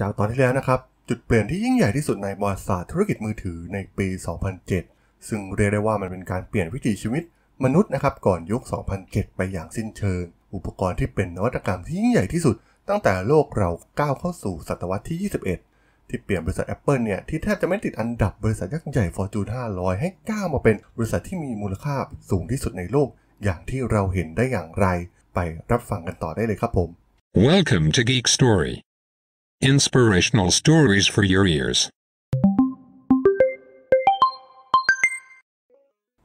จากตอนที่แล้วนะครับ จุดเปลี่ยนที่ยิ่งใหญ่ที่สุดในประวัติศาสตร์ธุรกิจมือถือในปี 2007 ซึ่งเรียกได้ว่ามันเป็นการเปลี่ยนวิถีชีวิตมนุษย์นะครับก่อนยุค 2007 ไปอย่างสิ้นเชิง อุปกรณ์ที่เป็นนวัตกรรมที่ยิ่งใหญ่ที่สุดตั้งแต่โลกเราก้าวเข้าสู่ศตวรรษที่ 21 ที่เปลี่ยนบริษัท Apple เนี่ย ที่แทบจะไม่ติดอันดับบริษัทยักษ์ใหญ่ Fortune 500 ให้ก้าวมาเป็น บริษัทที่มีมูลค่าสูงที่สุดในโลก อย่างที่เราเห็นได้อย่างไร ไปรับฟังกันต่อได้เลยครับผม Welcome to Geek Story Inspirational Stories for Your Ears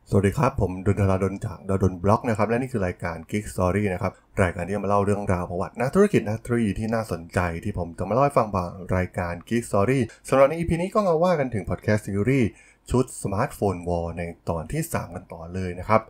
สวัสดีครับ ผมดนทราดนจากดนบล็อก นะครับ และ นี่คือรายการ Geek Story นะครับ รายการที่จะมาเล่า เรื่อง ราว ประวัตินักธุรกิจนักธุรีที่น่าสนใจ ที่ผมจะมาเล่าให้ฟังบางรายการ Geek Story สำหรับ ใน EP นี้ก็มาว่ากันถึง พอดแคสต์ ซีรีส์ ชุดสมาร์ทโฟนวอลในตอนที่ 3 กันต่อเลยนะครับ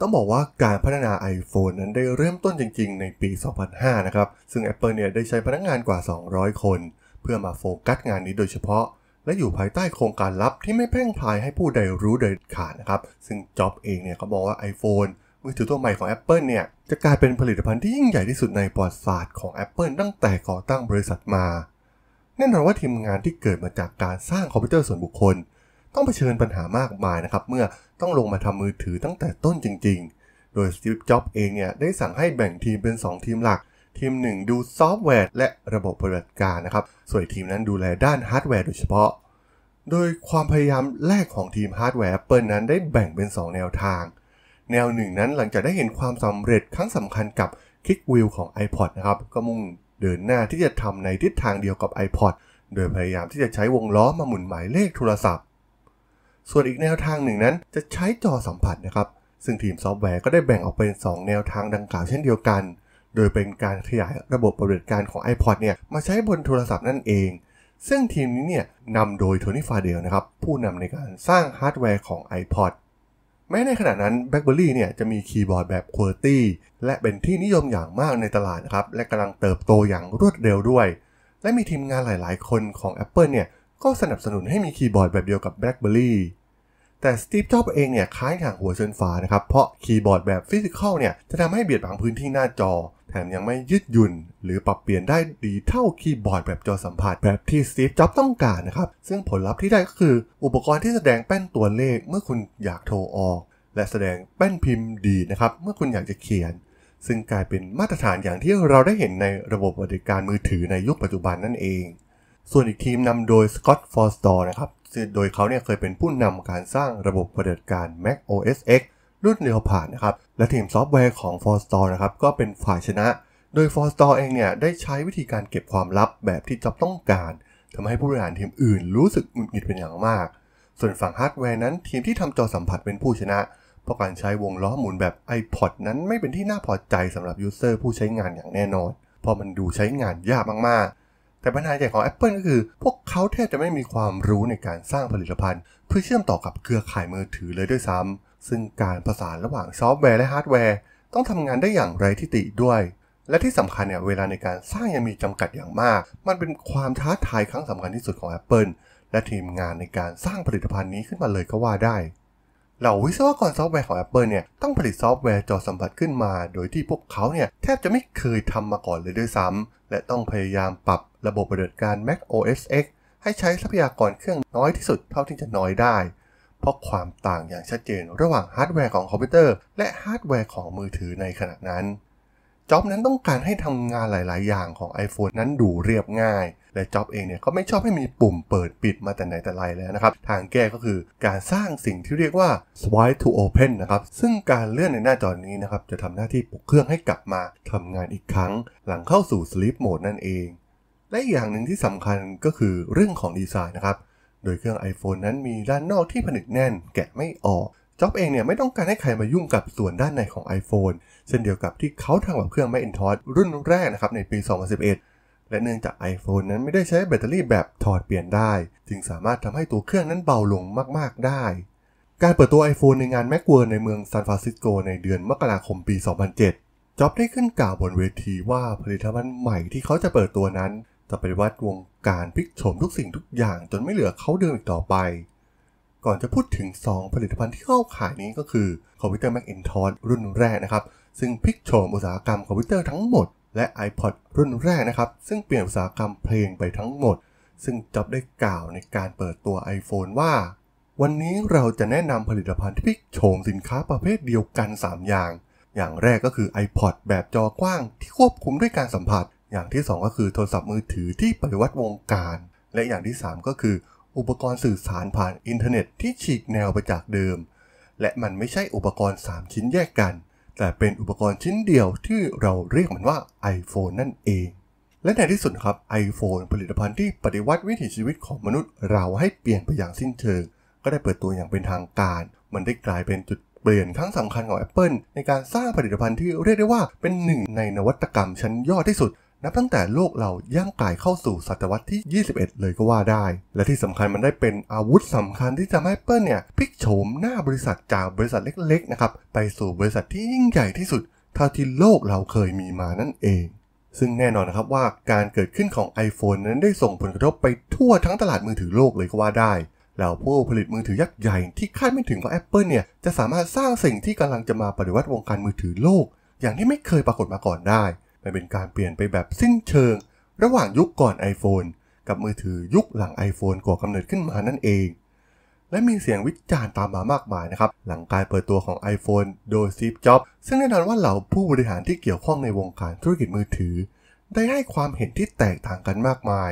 ต้องบอกว่าการพัฒนา iPhone นั้นได้เริ่มต้นจริงๆ ในปี 2005 นะครับ ซึ่ง Apple เนี่ยได้ใช้พนักงงานกว่า 200 คน เพื่อมาโฟกัสงานนี้โดยเฉพาะ และอยู่ภายใต้โครงการลับที่ไม่แพร่งพลายให้ผู้ใดรู้โดยขาดนะครับ ซึ่งจ็อบเองเนี่ยเขาบอกว่า iPhone มือถือตัวใหม่ของ Apple เนี่ยจะกลายเป็นผลิตภัณฑ์ที่ยิ่งใหญ่ที่สุดในประวัติศาสตร์ของ Apple ตั้งแต่ก่อตั้งบริษัทมาแน่นอนว่าทีมงานที่เกิดมาจากการสร้างคอมพิวเตอร์ส่วนบุคคลต้องเผชิญปัญหามากมายนะครับเมื่อต้องลงมาทำมือถือตั้งแต่ต้นจริง ๆ โดยสตีฟจ็อบเองเนี่ยได้สั่งให้แบ่งทีมเป็น 2 ทีมหลัก ทีมหนึ่งดูซอฟต์แวร์ และระบบปฏิบัติการนะครับส่วนทีมนั้นดูแลด้านฮาร์ดแวร์โดยเฉพาะ โดยความพยายามแรกของทีมฮาร์ดแวร์เปิ e นั้นได้แบ่งเป็น 2 แนวทาง แนวหนึ่งนั้นหลังจากได้เห็นความสำเร็จครั้งสำคัญกับคลิกวิวของ iPod นะครับก็มุ่งเดินหน้าที่จะทำในทิศทางเดียวกับ iPod โดยพยายามที่จะใช้วงล้อมาหมุนหมายเลขโทรศัพท์ส่วนอีกแนวทางหนึ่งนั้นจะใช้จอสัมผัสนะครับ ซึ่งทีมซอฟต์แวร์ก็ได้แบ่งออกเป็น 2 แนวทางดังกล่าวเช่นเดียวกัน โดยเป็นการขยายระบบปฏิบัติการของ iPod เนี่ยมาใช้บนโทรศัพท์นั่นเอง ซึ่งทีมนี้เนี่ยนำโดยโทนี่ฟาเดลนะครับผู้นำในการสร้างฮาร์ดแวร์ของ iPod แม้ในขณะนั้น BlackBerry เนี่ยจะมีคีย์บอร์ดแบบ QWERTY และเป็นที่นิยมอย่างมากในตลาดนะครับและกำลังเติบโตอย่างรวดเร็วด้วย และมีทีมงานหลาย ๆ คนของ Apple เนี่ยก็สนับสนุนให้มีคีย์บอร์ดแบบเดียวกับ BlackBerry แต่สตีฟจ็อบเองเนี่ยคล้ายห่างหัวเชิญฟ้านะครับ เพราะคีย์บอร์ดแบบฟิสิกอลเนี่ยจะทำให้เบียดบังพื้นที่หน้าจอ แถมยังไม่ยืดหยุ่น หรือปรับเปลี่ยนได้ดีเท่าคีย์บอร์ดแบบจอสัมผัส แบบที่สตีฟจ็อบต้องการนะครับ ซึ่งผลลัพธ์ที่ได้ก็คืออุปกรณ์ที่แสดงแป้นตัวเลขเมื่อคุณอยากโทรออก และแสดงแป้นพิมพ์ดีนะครับเมื่อคุณอยากจะเขียน ซึ่งกลายเป็นมาตรฐานอย่างที่เราได้เห็นในระบบบริการมือถือในยุคปัจจุบันนั่นเองส่วนอีกทีมนำโดยสกอตฟอร์สตอร์นะครับโดยเขาเนี่ยเคยเป็นผู้นำการสร้างระบบปฏิบัติการ Mac OS X รุ่นเลีอพผ่านนะครับ และทีมซอฟต์แวร์ของ f o r ตอร์นะครับ ก็เป็นฝ่ายชนะ โดย f o r ตอร์เองเนี่ยได้ใช้วิธีการเก็บความลับแบบที่จ็อบต้องการ ทำให้ผู้บริหารทีมอื่นรู้สึกหงุดหงิดเป็นอย่างมาก ส่วนฝั่งฮาร์ดแวร์นั้นทีมที่ทำจอสัมผัสเป็นผู้ชนะ เพราะการใช้วงล้อหมุนแบบ iPod นั้นไม่เป็นที่น่าพอใจสำหรับยูเซอร์ผู้ใช้งานอย่างแน่นอน เพราะมันดูใช้งานยากมากๆแต่ปัญหาใหญ่ของ Apple ก็คือพวกเขาแทบจะไม่มีความรู้ในการสร้างผลิตภัณฑ์ เพื่อเชื่อมต่อกับเครือข่ายมือถือเลยด้วยซ้ำ ซึ่งการประสานระหว่างซอฟต์แวร์และฮาร์ดแวร์ ต้องทำงานได้อย่างไร้ทิติด้วย และที่สำคัญเนี่ยเวลาในการสร้างยังมีจำกัดอย่างมาก มันเป็นความท้าทายครั้งสำคัญที่สุดของ Apple และทีมงานในการสร้างผลิตภัณฑ์นี้ขึ้นมาเลยก็ว่าได้ เหล่าวิศวกรซอฟต์แวร์ของ Apple เนี่ยต้องผลิตซอฟต์แวร์จอสัมผัสขึ้นมา โดยที่พวกเขาเนี่ยแทบจะไม่เคยทำมาก่อนเลยด้วยซ้ำ และต้องพยายามปรับระบบปฏิบัติการ Mac OS X ให้ใช้ทรัพยากรเครื่องน้อยที่สุดเท่าที่จะน้อยได้ เพราะความต่างอย่างชัดเจนระหว่างฮาร์ดแวร์ของคอมพิวเตอร์และฮาร์ดแวร์ของมือถือในขณะนั้น จ็อบนั้นต้องการให้ทำงานหลายๆ อย่างของ iPhone นั้นดูเรียบง่าย และจ็อบเองเนี่ยก็ไม่ชอบให้มีปุ่มเปิดปิดมาแต่ไหนแต่ไรแล้วนะครับ ทางแก้ก็คือการสร้างสิ่งที่เรียกว่า swipe to open นะครับ ซึ่งการเลื่อนในหน้าจอนี้นะครับจะทำหน้าที่ปลุกเครื่องให้กลับมาทำงานอีกครั้ง หลังเข้าสู่ sleep mode นั่นเองและอย่างหนึ่งที่สำคัญก็คือเรื่องของดีไซน์นะครับ โดยเครื่อง iPhone นั้นมีด้านนอกที่ผนึกแน่นแกะไม่ออก จ็อบเองเนี่ยไม่ต้องการให้ใครมายุ่งกับส่วนด้านในของ iPhone เช่นเดียวกับที่เขาทำกับเครื่อง Macintosh รุ่นแรกนะครับในปี 2011 และเนื่องจาก iPhone นั้นไม่ได้ใช้แบตเตอรี่แบบถอดเปลี่ยนได้ จึงสามารถทำให้ตัวเครื่องนั้นเบาลงมากๆได้ การเปิดตัว iPhone ในงาน Macworld ในเมืองซานฟรานซิสโกในเดือนมกราคมปี 2007จ็อบได้ขึ้นกล่าวบนเวทีว่าผลิตภัณฑ์ใหม่ที่เขาจะเปิดตัวนั้นจะปฏิวัติวงการพลิกโฉมทุกสิ่งทุกอย่างจนไม่เหลือเขาเดิมอีกต่อไป ก่อนจะพูดถึง 2 ผลิตภัณฑ์ที่เข้าขายนี้ก็คือคอมพิวเตอร์ Macintosh รุ่นแรกนะครับ ซึ่งพลิกโฉมอุตสาหกรรมคอมพิวเตอร์ทั้งหมดและ iPod รุ่นแรกนะครับ ซึ่งเปลี่ยนอุตสาหกรรมเพลงไปทั้งหมด ซึ่งจ็อบได้กล่าวในการเปิดตัว iPhone ว่า วันนี้เราจะแนะนำผลิตภัณฑ์ที่พลิกโฉมสินค้าประเภทเดียวกัน 3 อย่าง อย่างแรกก็คือ iPod แบบจอกว้าง ที่ควบคุมด้วยการสัมผัสอย่างที่ 2 ก็คือโทรศัพท์มือถือที่ปฏิวัติวงการ และอย่างที่ 3 ก็คืออุปกรณ์สื่อสารผ่านอินเทอร์เน็ต ที่ฉีกแนวไปจากเดิม และมันไม่ใช่อุปกรณ์ 3 ชิ้นแยกกัน แต่เป็นอุปกรณ์ชิ้นเดียวที่เราเรียกมันว่า iPhone นั่นเอง และในที่สุดครับ iPhone ผลิตภัณฑ์ที่ปฏิวัติวิถีชีวิตของมนุษย์ เราให้เปลี่ยนไปอย่างสิ้นเชิงก็ได้เปิดตัวอย่างเป็นทางการ มันได้กลายเป็นจุดเปลี่ยนครั้งสำคัญของ Apple ในการสร้างผลิตภัณฑ์ที่เรียกได้ว่าเป็นหนึ่งในนวัตกรรมชั้นยอดที่สุดนับตั้งแต่โลกเราย่างกายเข้าสู่ศตวรรษที่ 21 เลยก็ว่าได้ และที่สำคัญมันได้เป็นอาวุธสำคัญที่จะให้เปิลเนี่ยพลิกโฉมหน้าบริษัทจากบริษัทเล็กๆ นะครับไปสู่บริษัทที่ยิ่งใหญ่ที่สุด เท่าที่โลกเราเคยมีมานั่นเอง ซึ่งแน่นอนนะครับว่าการเกิดขึ้นของ iPhone นั้นได้ส่งผลกระทบไปทั่วทั้งตลาดมือถือโลกเลยก็ว่าได้เราผู้ผลิตมือถือยักษ์ใหญ่ที่คาดไม่ถึงว่า Apple เนี่ยจะสามารถสร้างสิ่งที่กำลังจะมาปฏิวัติวงการมือถือโลก อย่างที่ไม่เคยปรากฏมาก่อนได้แต่เป็นการเปลี่ยนไปแบบสิ้นเชิง ระหว่างยุคก่อน iPhone กับมือถือยุคหลัง iPhone ก่อกำเนิดขึ้นมานั่นเอง และมีเสียงวิจารณ์ตามมามากมายนะครับ หลังการเปิดตัวของ iPhone โดยซีฟจ็อบซึ่งแน่นอนว่าเหล่าผู้บริหารที่เกี่ยวข้องในวงการธุรกิจมือถือ ได้ให้ความเห็นที่แตกต่างกันมากมาย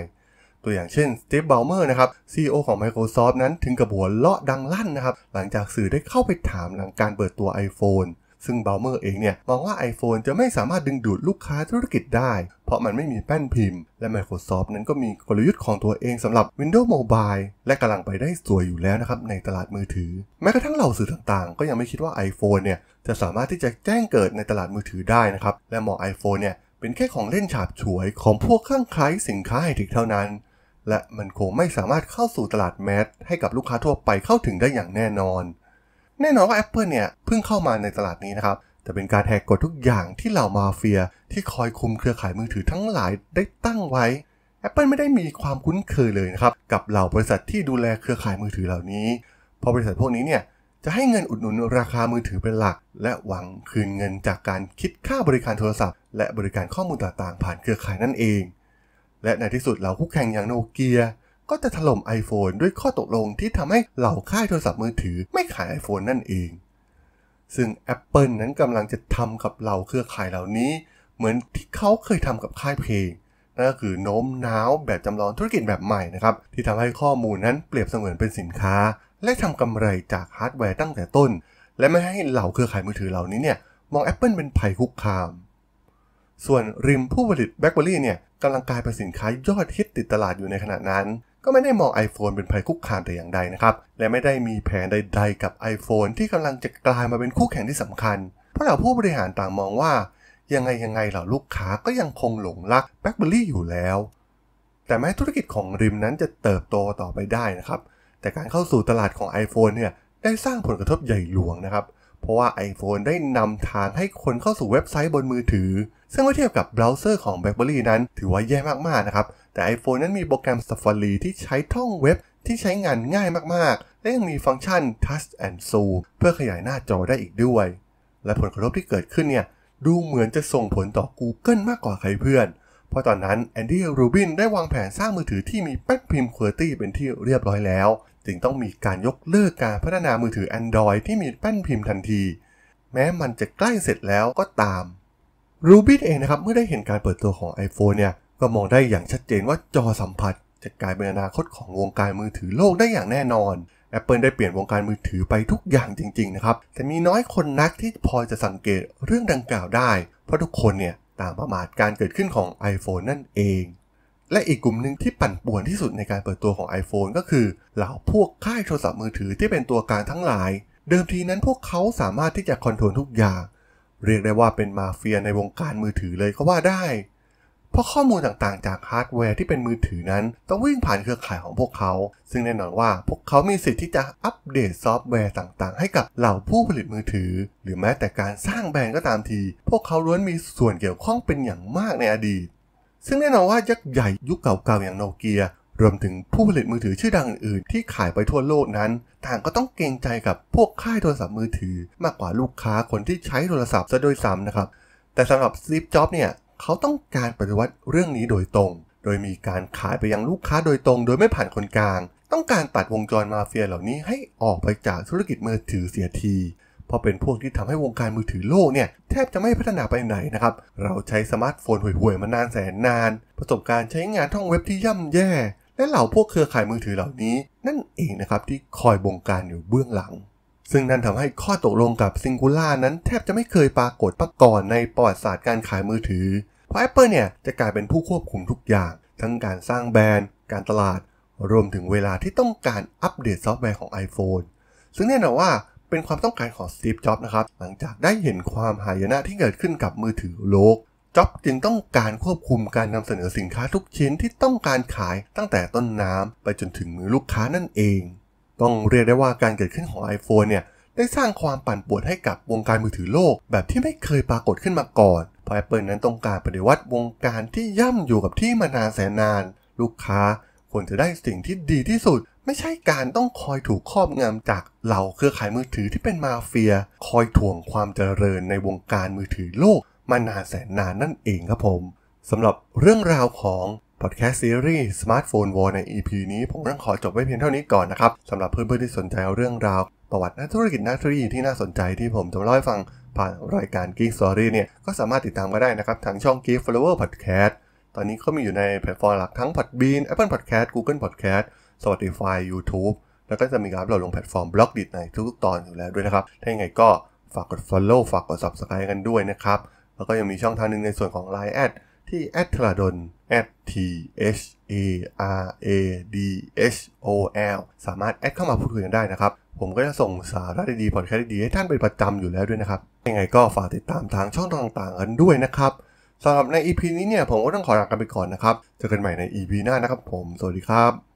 ตัวอย่างเช่นสตีฟเบลเมอร์นะครับซีอของ Microsoft นั้นถึงกับหัวเลาะดังลั่นนะครับหลังจากสื่อได้เข้าไปถามหลังการเปิดตัว iPhone ซึ่งเบลเมอร์เองเนี่ยมองว่า iPhone จะไม่สามารถดึงดูดลูกค้าธุรกิจได้ เพราะมันไม่มีแป้นพิมพ์และ Microsoft นั้นก็มีกลยุทธ์ของตัวเองสำหรับ Windows Mobile และกำลังไปได้สวยอยู่แล้วนะครับในตลาดมือถือ แม้กระทั่งเหล่าสื่อต่างๆ ก็ยังไม่คิดว่า iPhone เนี่ยจะสามารถที่จะแจ้งเกิดในตลาดมือถือได้นะครับและหมอ iPhone เนี่ยเป็นแค่ของเล่นฉาบฉวยของพวกข้างคล้ายสินค้าไฮเทคเท่านั้นและมันคงไม่สามารถเข้าสู่ตลาดแมสให้กับลูกค้าทั่วไปเข้าถึงได้อย่างแน่นอนแน่นอนว่า Apple เนี่ยเพิ่งเข้ามาในตลาดนี้นะครับแต่เป็นการแหกกฎทุกอย่างที่เหล่ามาเฟีย ที่คอยคุมเครือข่ายมือถือทั้งหลายได้ตั้งไว้ Apple ไม่ได้มีความคุ้นเคยเลยนะครับกับเหล่าบริษัทที่ดูแลเครือข่ายมือถือเหล่านี้เพราะบริษัทพวกนี้เนี่ยจะให้เงินอุดหนุนราคามือถือเป็นหลัก และหวังคืนเงินจากการคิดค่าบริการโทรศัพท์ และบริการข้อมูลต่างๆ ผ่านเครือข่ายนั่นเอง และในที่สุดเหล่าคู่แข่งอย่างโนเกียก็จะถล่ม iPhone ด้วยข้อตกลงที่ทำให้ เหล่าค่ายโทรศัพท์มือถือ ไม่ขาย iPhone นั่นเอง ซึ่ง Apple นั้นกำลังจะทำกับเหล่าเครือข่ายเหล่านี้ เหมือนที่เขาเคยทำกับค่ายเพลงนั่นก็คือโน้มน้าวแบบจำลองธุรกิจแบบใหม่นะครับที่ทำให้ข้อมูลนั้นเปรียบเสมือนเป็นสินค้า และทำกำไรจากฮาร์ดแวร์ตั้งแต่ต้น และไม่ให้เหล่าเครือข่ายมือถือเหล่านี้เนี่ยมอง Apple เป็นภัยคุกคาม ส่วนริมผู้ผลิตแบล็คเบอรี่เนี่ยกำลังกลายเป็นสินค้ายอดฮิตติดตลาดอยู่ในขณะนั้นก็ไม่ได้มอง iPhone เป็นภัยคุกคามแต่อย่างใดนะครับ และไม่ได้มีแผนใดๆกับ iPhone ที่กำลังจะกลายมาเป็นคู่แข่งที่สำคัญ เพราะเหล่าผู้บริหารต่างมองว่า ยังไงยังไงเหล่าลูกค้าก็ยังคงหลงรักแ็ l เบอร์รี่อยู่แล้ว แต่แม้ธุรกิจของริมนั้นจะเติบโตต่อไปได้นะครับ แต่การเข้าสู่ตลาดของ iPhone เนี่ยได้สร้างผลกระทบใหญ่หลวงนะครับ เพราะว่า iPhone ได้นำทางให้คนเข้าสู่เว็บไซต์บนมือถือ ซึ่งเมื่อเทียบกับเบราว์เซอร์ของ BlackBerry นั้น ถือว่าแย่มากๆนะครับแต่ iPhone นั้นมีโปรแกรม Safari ที่ใช้ท่องเว็บที่ใช้งานง่ายมาก ๆ และยังมีฟังก์ชัน Touch and Zoom เพื่อขยายหน้าจอได้อีกด้วย และผลกระทบที่เกิดขึ้นเนี่ยดูเหมือนจะส่งผลต่อ Google มากกว่าใครเพื่อน เพราะตอนนั้นแอนดี้รูบินได้วางแผนสร้างมือถือที่มีแป้นพิมพ์คุณตี้เป็นที่เรียบร้อยแล้ว จึงต้องมีการยกเลิกการพัฒนามือถือ Android ที่มีแป้นพิมพ์ทันที แม้มันจะใกล้เสร็จแล้วก็ตามรูบินเองนะครับเมื่อได้เห็นการเปิดตัวของ iPhone เนี่ยก็มองได้อย่างชัดเจนว่าจอสัมผัส จะกลายเป็นอนาคตของวงการมือถือโลกได้อย่างแน่นอน Apple ได้เปลี่ยนวงการมือถือไปทุกอย่างจริงๆนะครับแต่มีน้อยคนนักที่พอจะสังเกตเรื่องดังกล่าวได้เพราะทุกคนเนี่ยต่างประมาทการเกิดขึ้นของ iPhone นั่นเอง และอีกกลุ่มหนึ่งที่ปั่นป่วนที่สุดในการเปิดตัวของ iPhone ก็คือเหล่าพวกค่ายโทรศัพท์มือถือที่เป็นตัวการทั้งหลาย เดิมทีนั้นพวกเขาสามารถที่จะคอนโทรลทุกอย่าง เรียกได้ว่าเป็นมาเฟียในวงการมือถือเลยก็ว่าได้เพราะข้อมูลต่างๆจากฮาร์ดแวร์ที่เป็นมือถือนั้นต้องวิ่งผ่านเครือข่ายของพวกเขา ซึ่งแน่นอนว่า พวกเขามีสิทธิ์ที่จะอัปเดตซอฟต์แวร์ต่างๆ ให้กับเหล่าผู้ผลิตมือถือ หรือแม้แต่การสร้างแบรนด์ก็ตามที พวกเขาล้วนมีส่วนเกี่ยวข้องเป็นอย่างมากในอดีต ซึ่งแน่นอนว่ายักษ์ใหญ่ยุคเก่าๆ อย่างโนเกียรวมถึงผู้ผลิตมือถือชื่อดังอื่นๆที่ขายไปทั่วโลกนั้นต่างก็ต้องเกรงใจกับพวกค่ายโทรศัพท์มือถือ มากกว่าลูกค้าคนที่ใช้โทรศัพท์ซะโดยซ้ำนะครับแต่สำหรับซีฟจ็อบเนี่ยเขาต้องการปฏิวัติเรื่องนี้โดยตรง โดยมีการขายไปยังลูกค้าโดยตรง โดยไม่ผ่านคนกลาง ต้องการตัดวงจรมาเฟีย เหล่านี้ให้ออกไปจากธุรกิจมือถือเสียที เพราะเป็นพวกที่ทำให้วงการมือถือโลก เนี่ยแทบจะไม่พัฒนาไปไหนนะครับ เราใช้สมาร์ทโฟนห่วยๆมานานแสนนาน ประสบการณ์ใช้งานท่องเว็บที่ย่ำแย่ และเหล่าพวกเครือข่ายมือถือเหล่านี้ นั่นเองนะครับที่คอยบงการอยู่เบื้องหลัง ซึ่งนั่นทำให้ข้อตกลงกับซิงคูล่านั้นแทบจะไม่เคยปรากฏปรก่อนในประวัติศาสตร์การขายมือถือพราะ Apple เนี่ยจะกลายเป็นผู้ควบคุมทุกอย่าง ทั้งการสร้างแบรนด์ การตลาด รวมถึงเวลาที่ต้องการอัปเดตซอฟต์แวร์ของ iPhone ซึ่งแน่นอนว่าเป็นความต้องการของสตีฟจ็อบนะครับหลังจากได้เห็นความหายนะที่เกิดขึ้นกับมือถือโลกจ็อบจึงต้องการควบคุมการนำเสนอสินค้าทุกชิ้นที่ต้องการขายตั้งแต่ต้นน้ำไปจนถึงมือลูกค้านั่นเอง ต้องเรียกได้ว่าการเกิดขึ้นของ iPhone เนี่ยได้สร้างความปั่นป่วนให้กับวงการมือถือโลก แบบที่ไม่เคยปรากฏขึ้นมาก่อนไปเปิลนั้นต้องการปฏิวัติวงการที่ย่ำอยู่กับที่มานานแสนนาน ลูกค้าควรจะได้สิ่งที่ดีที่สุด ไม่ใช่การต้องคอยถูกครอบงำจากเหล่าเครือข่ายมือถือที่เป็นมาเฟีย คอยถ่วงความเจริญในวงการมือถือโลก มานานแสนนานนั่นเองครับผมสำหรับเรื่องราวของพอดแคสต์ซีรีส์สมาร์ทโฟนวอลใน EP นี้ ผมต้องขอจบไว้เพียงเท่านี้ก่อนนะครับสำหรับเพื่อนๆที่สนใจเรื่องราว ประวัตินักธุรกิจนักธุรกิจที่น่าสนใจที่ผมจะมาเล่าให้ฟังผ่านรายการ Geek Story เนี่ยก็สามารถติดตามก็ได้นะครับ ทางช่อง Geek Flower Podcast ตอนนี้ก็มีอยู่ในแพลตฟอร์มหลักทั้ง Podbean Apple Podcast Google Podcast Spotify YouTube แล้วก็จะมีการอัปโหลดลงแพลตฟอร์มบล็อกดิในทุกๆตอนอยู่แล้วด้วยนะครับ ถ้าอย่างไรก็ฝากกด Follow ฝากกด Subscribe กันด้วยนะครับ แล้วก็ยังมีช่องทางหนึ่งในส่วนของ Line แอดที่ a d t r a d o n t t h a r a d s o l สามารถแอดเข้ามาพูดคุยกันได้นะครับ ผมก็จะส่งสาระดีๆ่อดแคลายดีๆให้ท่านเป็นประจำอยู่แล้วด้วยนะครับยังไงก็ฝากติดตามทางช่องต่างๆกันด้วยนะครับสำหรับใน EP นี้เนี่ยผมก็ต้องขอลากันไปก่อนนะครับเจอกันใหม่ใน EP หน้านะครับผม สวัสดีครับ